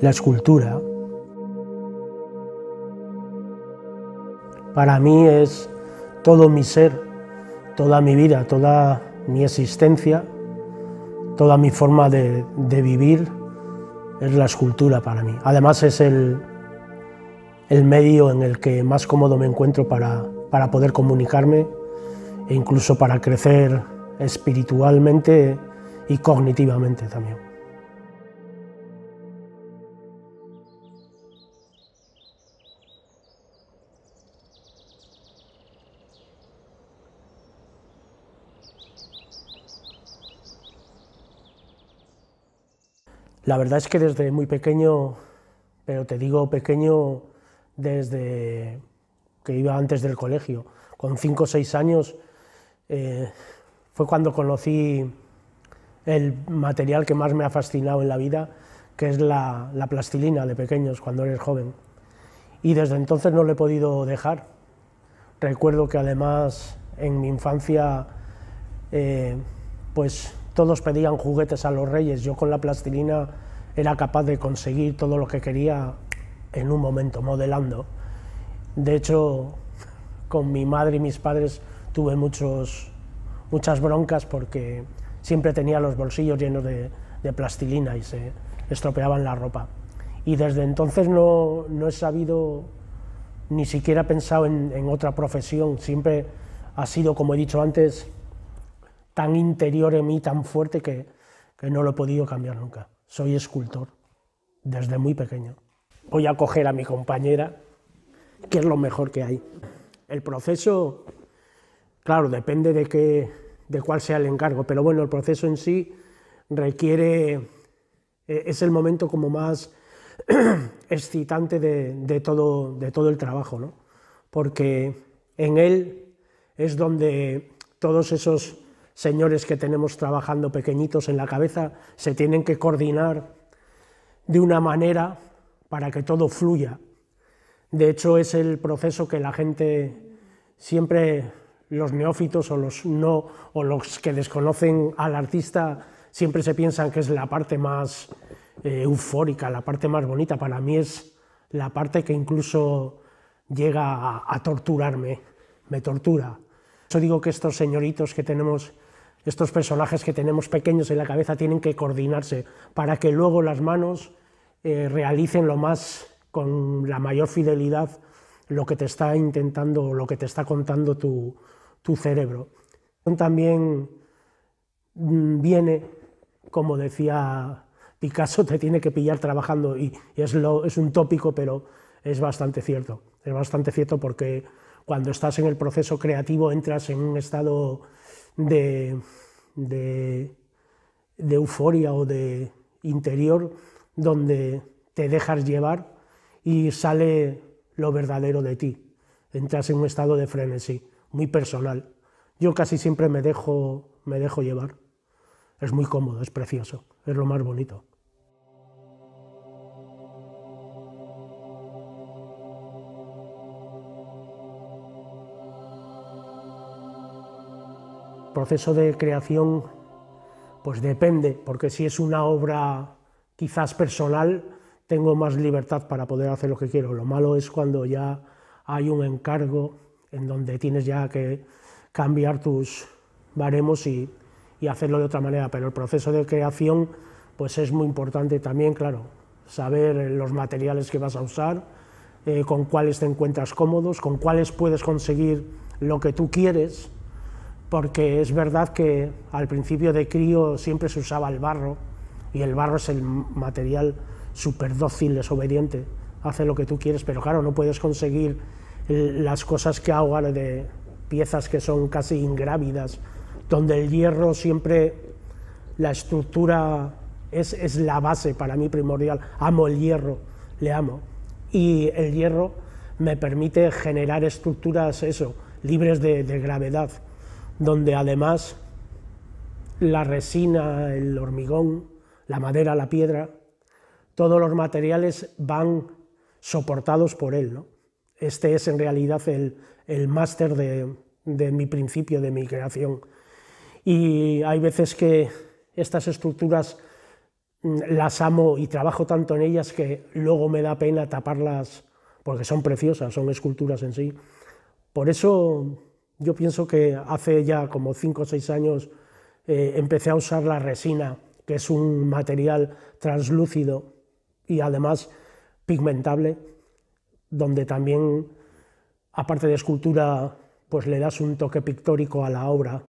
la escultura, para mí es todo mi ser, toda mi vida, toda mi existencia, toda mi forma de, vivir, es la escultura para mí. Además es el, el medio en el que más cómodo me encuentro para poder comunicarme e incluso para crecer espiritualmente y cognitivamente también. La verdad es que desde muy pequeño, pero te digo pequeño desde que iba antes del colegio, con 5 o 6 años, eh, fue cuando conocí el material que más me ha fascinado en la vida, que es la, plastilina de pequeños, cuando eres joven. Y desde entonces no lo he podido dejar. Recuerdo que además en mi infancia, eh, pues todos pedían juguetes a los reyes, yo con la plastilina era capaz de conseguir todo lo que quería en un momento, modelando. De hecho, con mi madre y mis padres tuve muchos, muchas broncas porque siempre tenía los bolsillos llenos de, plastilina y se estropeaban la ropa. Y desde entonces no, no he sabido, ni siquiera he pensado en, en otra profesión, siempre ha sido, como he dicho antes, tan interior en mí, tan fuerte, que, no lo he podido cambiar nunca. Soy escultor, desde muy pequeño. Voy a coger a mi compañera, que es lo mejor que hay. El proceso, claro, depende de, qué, de cuál sea el encargo, pero bueno, el proceso en sí requiere, e, es el momento como más excitante de, todo, de todo el trabajo, ¿no? porque en él es donde todos esos señores que tenemos trabajando pequeñitos en la cabeza se tienen que coordinar de una manera para que todo fluya. De hecho, es el proceso que la gente siempre, los neófitos o los no, o los que desconocen al artista, siempre se piensan que es la parte más eh, eufórica, la parte más bonita. Para mí es la parte que incluso llega a, a torturarme, me tortura. Yo digo que estos señoritos que tenemos estos personajes que tenemos pequeños en la cabeza tienen que coordinarse para que luego las manos eh, realicen lo más con la mayor fidelidad lo que te está intentando, lo que te está contando tu, tu cerebro. También mm, viene, como decía Picasso, te tiene que pillar trabajando y, es, lo, es un tópico, pero es bastante cierto. Es bastante cierto porque cuando estás en el proceso creativo entras en un estado de, euforia o de interior donde te dejas llevar y sale lo verdadero de ti. Entras en un estado de frenesí, muy personal. Yo casi siempre me dejo, me dejo llevar. Es muy cómodo, es precioso, es lo más bonito. proceso de creación pues depende, porque si es una obra quizás personal, tengo más libertad para poder hacer lo que quiero. Lo malo es cuando ya hay un encargo en donde tienes ya que cambiar tus baremos y, hacerlo de otra manera, pero el proceso de creación pues es muy importante también, claro, saber los materiales que vas a usar, eh, con cuáles te encuentras cómodos, con cuáles puedes conseguir lo que tú quieres, porque es verdad que al principio de crío siempre se usaba el barro, y el barro es el material súper dócil, desobediente, hace lo que tú quieres, pero claro, no puedes conseguir las cosas que hago de piezas que son casi ingrávidas, donde el hierro siempre, la estructura es, la base para mí primordial, amo el hierro, le amo, y el hierro me permite generar estructuras, eso, libres de gravedad, donde además la resina, el hormigón, la madera, la piedra, todos los materiales van soportados por él. ¿no? Este es en realidad el, el máster de, de mi principio, de mi creación. Y hay veces que estas estructuras mm, las amo y trabajo tanto en ellas que luego me da pena taparlas porque son preciosas, son esculturas en sí. Por eso yo pienso que hace ya como 5 o 6 años eh, empecé a usar la resina, que es un material translúcido y además pigmentable, donde también, aparte de escultura, pues le das un toque pictórico a la obra.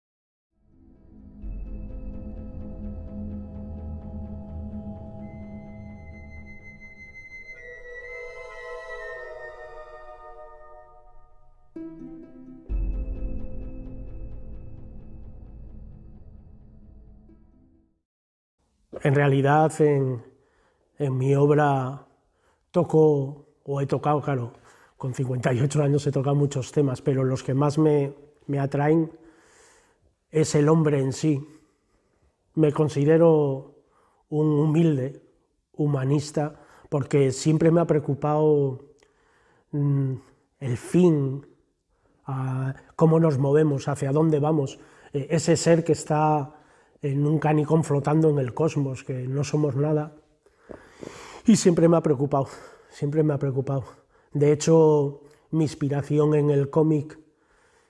En realidad en, mi obra toco, o he tocado, claro, con 58 años he tocado muchos temas, pero los que más me, atraen es el hombre en sí. Me considero un humilde, humanista, porque siempre me ha preocupado mm, el fin, ah, cómo nos movemos, hacia dónde vamos, eh, ese ser que está eh, nunca ni con flotando en el cosmos, que no somos nada. Y siempre me ha preocupado, siempre me ha preocupado. De hecho, mi inspiración en el cómic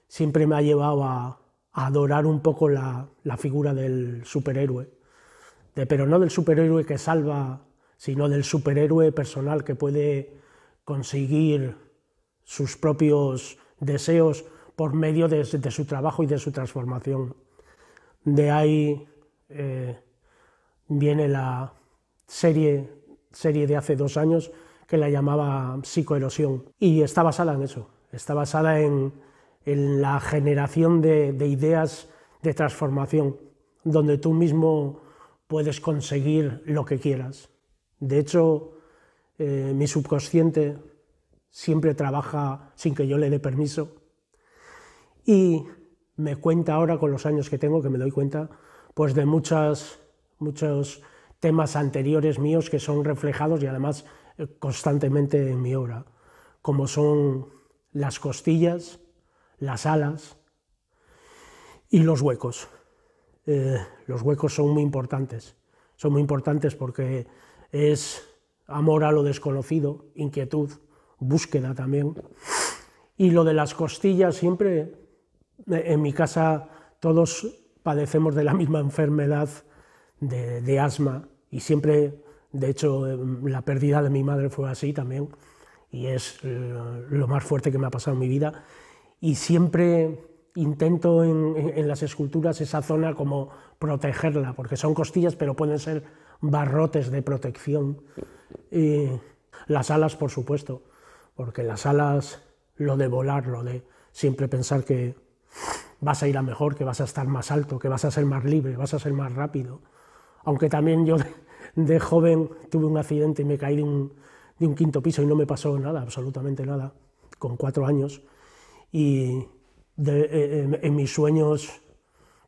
siempre me ha llevado a, adorar un poco la, figura del superhéroe, de, pero no del superhéroe que salva, sino del superhéroe personal que puede conseguir sus propios deseos por medio de su trabajo y de su transformación. De ahí eh, viene la serie, serie de hace dos años que la llamaba psicoerosión. Y está basada en eso, está basada en, la generación de, ideas de transformación, donde tú mismo puedes conseguir lo que quieras. De hecho, eh, mi subconsciente siempre trabaja sin que yo le dé permiso. Y me cuenta ahora con los años que tengo, que me doy cuenta, pues de muchas, muchos temas anteriores míos que son reflejados y además eh, constantemente en mi obra, como son las costillas, las alas y los huecos. Eh, los huecos son muy importantes, son muy importantes porque es amor a lo desconocido, inquietud, búsqueda también. Y lo de las costillas siempre eh, en mi casa todos padecemos de la misma enfermedad de, asma y siempre, de hecho, em, la pérdida de mi madre fue así también y es eh, lo más fuerte que me ha pasado en mi vida y siempre intento en, en las esculturas esa zona como protegerla, porque son costillas pero pueden ser barrotes de protección. Y las alas, por supuesto, porque las alas, lo de volar, lo de siempre pensar que, vas a ir a mejor, que vas a estar más alto, que vas a ser más libre, vas a ser más rápido. Aunque también yo de joven tuve un accidente y me caí de un, quinto piso y no me pasó nada, absolutamente nada, con cuatro años. Y eh, em, en, mis sueños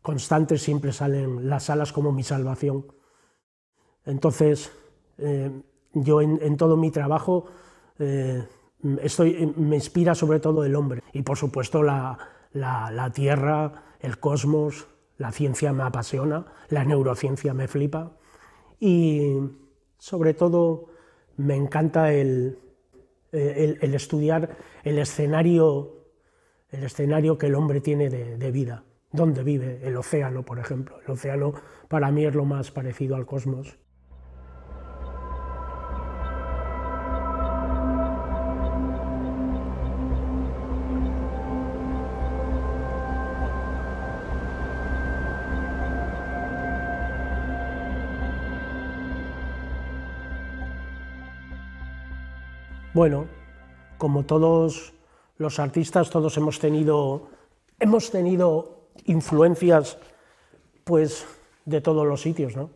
constantes siempre salen las alas como mi salvación. Entonces, em, yo en, todo mi trabajo eh, estoy, em, me inspira sobre todo el hombre y por supuesto la, la, Tierra, el cosmos, la ciencia me apasiona, la neurociencia me flipa y sobre todo me encanta eh, el, estudiar el escenario, el escenario que el hombre tiene de, de, vida, dónde vive, el océano, por ejemplo. El océano para mí es lo más parecido al cosmos. Bueno, como todos los artistas, todos hemos tenido, hemos tenido influencias pues, de todos los sitios. ¿no?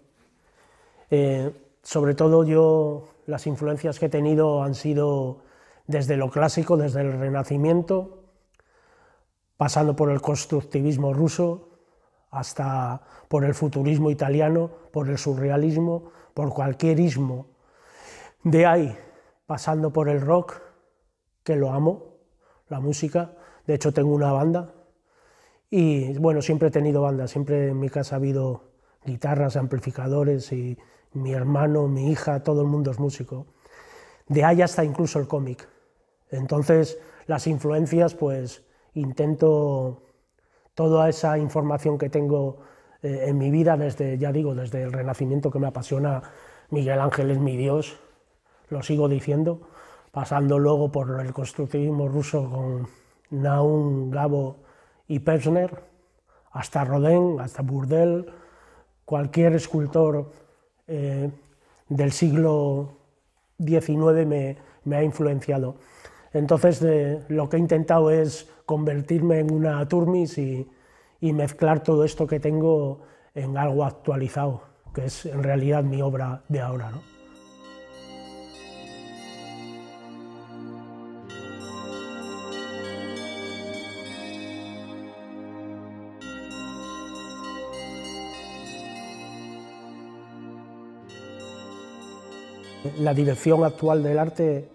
Eh, sobre todo yo, las influencias que he tenido han sido desde lo clásico, desde el Renacimiento, pasando por el constructivismo ruso, hasta por el futurismo italiano, por el surrealismo, por cualquier ismo. De ahí pasando por el rock, que lo amo, la música, de hecho tengo una banda, y bueno, siempre he tenido banda, siempre en mi casa ha habido guitarras, amplificadores, y mi hermano, mi hija, todo el mundo es músico. De ahí hasta incluso el cómic. Entonces, las influencias, pues intento toda esa información que tengo eh, en mi vida, desde, ya digo, desde el renacimiento que me apasiona, Miguel Ángel es mi Dios, lo sigo diciendo, pasando luego por el constructivismo ruso con Naum, Gabo y Persner, hasta Rodin, hasta Burdel, cualquier escultor eh, del siglo XIX me, ha influenciado. Entonces lo que he intentado es convertirme en una turmis y, y, mezclar todo esto que tengo en algo actualizado, que es en realidad mi obra de ahora. ¿no? La dirección actual del arte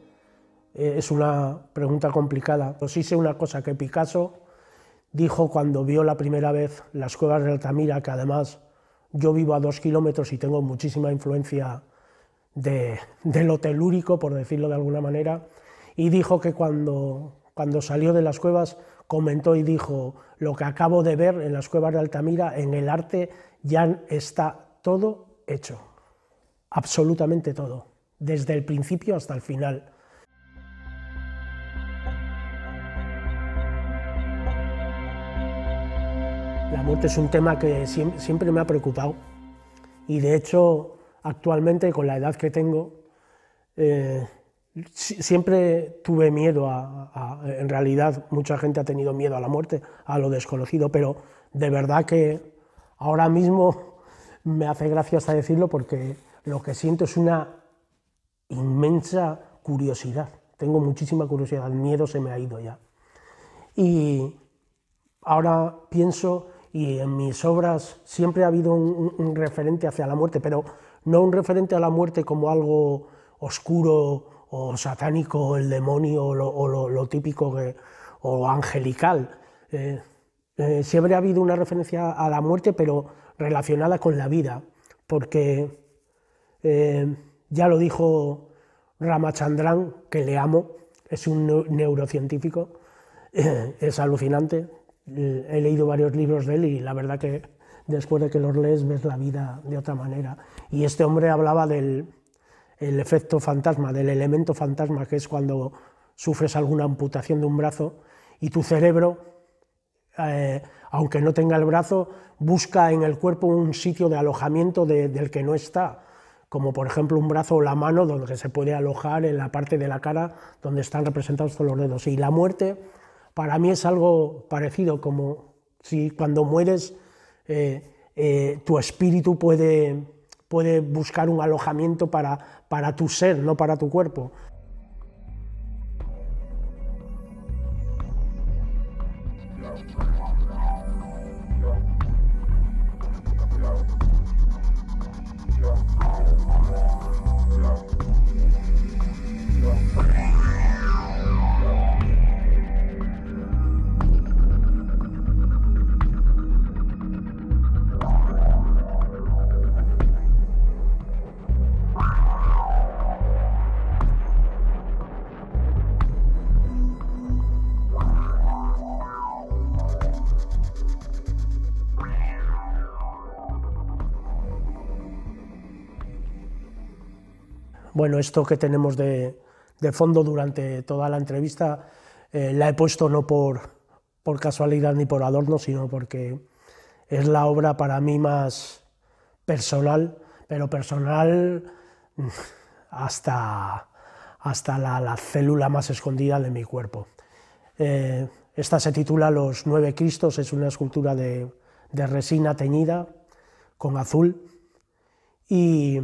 eh, es una pregunta complicada. Pues sí sé una cosa que Picasso dijo cuando vio la primera vez las cuevas de Altamira, que además yo vivo a dos kilómetros y tengo muchísima influencia de, lo telúrico, por decirlo de alguna manera, y dijo que cuando, cuando salió de las cuevas comentó y dijo, lo que acabo de ver en las cuevas de Altamira, en el arte ya está todo hecho, absolutamente todo desde el principio hasta el final. La muerte es un tema que siempre me ha preocupado y de hecho actualmente con la edad que tengo eh, siempre tuve miedo a, a, en realidad mucha gente ha tenido miedo a la muerte, a lo desconocido, pero de verdad que ahora mismo me hace gracia hasta decirlo porque lo que siento es una inmensa curiosidad. Tengo muchísima curiosidad, el miedo se me ha ido ya. Y ahora pienso, y en mis obras siempre ha habido un, referente hacia la muerte, pero no un referente a la muerte como algo oscuro o satánico, el demonio o lo, típico o angelical. Eh, eh, siempre ha habido una referencia a la muerte, pero relacionada con la vida, porque eh, ya lo dijo Ramachandran, que le amo, es un neurocientífico, eh, es alucinante. He leído varios libros de él y la verdad que después de que los lees ves la vida de otra manera. Y este hombre hablaba del efecto fantasma, del elemento fantasma, que es cuando sufres alguna amputación de un brazo y tu cerebro, eh, aunque no tenga el brazo, busca en el cuerpo un sitio de alojamiento del que no está como por ejemplo un brazo o la mano donde se puede alojar en la parte de la cara donde están representados todos los dedos. Y la muerte para mí es algo parecido, como si cuando mueres eh, eh, tu espíritu puede, puede buscar un alojamiento para tu ser, no para tu cuerpo. bueno, esto que tenemos de, fondo durante toda la entrevista eh, la he puesto no por, por casualidad ni por adorno, sino porque es la obra para mí más personal, pero personal mm, hasta, hasta la, célula más escondida de mi cuerpo. Eh, esta se titula Los Nueve Cristos, es una escultura de, de resina teñida con azul y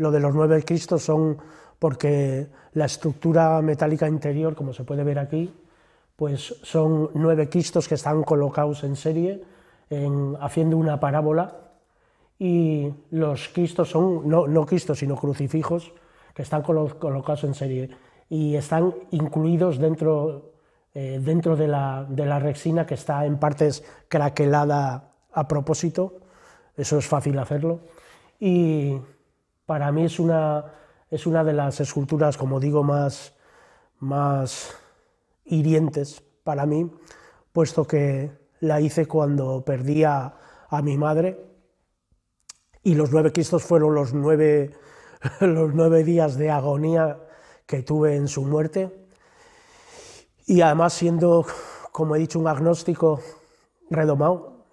lo de los nueve Cristos son porque la estructura metálica interior, como se puede ver aquí, pues son nueve Cristos que están colocados en serie, en, haciendo una parábola, y los Cristos son, no, no Cristos, sino crucifijos, que están colocados en serie y están incluidos dentro, eh, dentro de, la, de la resina que está en partes craquelada a propósito, eso es fácil hacerlo, y para mí es una, es una de las esculturas, como digo, más, más hirientes para mí, puesto que la hice cuando perdí a, mi madre y los nueve Cristos fueron los nueve, los nueve días de agonía que tuve en su muerte. Y además siendo, como he dicho, un agnóstico redomado,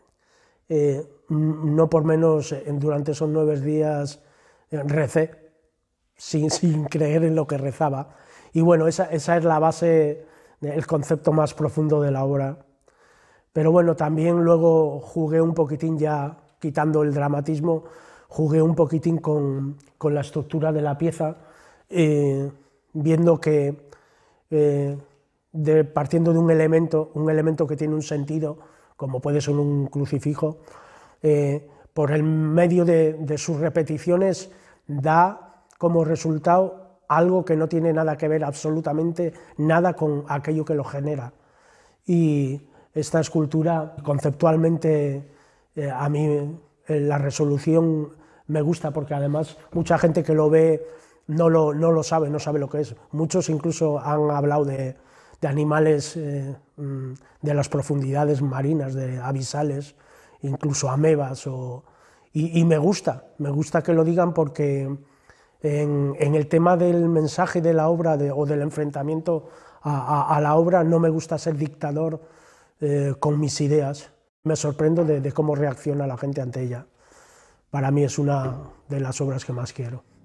eh, no por menos eh, durante esos nueve días recé sin, creer en lo que rezaba. Y bueno, esa, es la base, el concepto más profundo de la obra. Pero bueno, también luego jugué un poquitín ya, quitando el dramatismo, jugué un poquitín con, la estructura de la pieza, eh, viendo que eh, de, partiendo de un elemento, un elemento que tiene un sentido, como puede ser un crucifijo, eh, por el medio de, sus repeticiones da como resultado algo que no tiene nada que ver absolutamente nada con aquello que lo genera. Y esta escultura conceptualmente eh, a mí eh, la resolución me gusta porque además mucha gente que lo ve no lo, sabe, no sabe lo que es. Muchos incluso han hablado de, animales eh, mm, de las profundidades marinas, de abisales, incluso amebas. O, y, me gusta, me gusta que lo digan porque en, el tema del mensaje de la obra o del enfrentamiento a, la obra no me gusta ser dictador eh, con mis ideas. Me sorprendo de cómo reacciona la gente ante ella. Para mí es una de las obras que más quiero.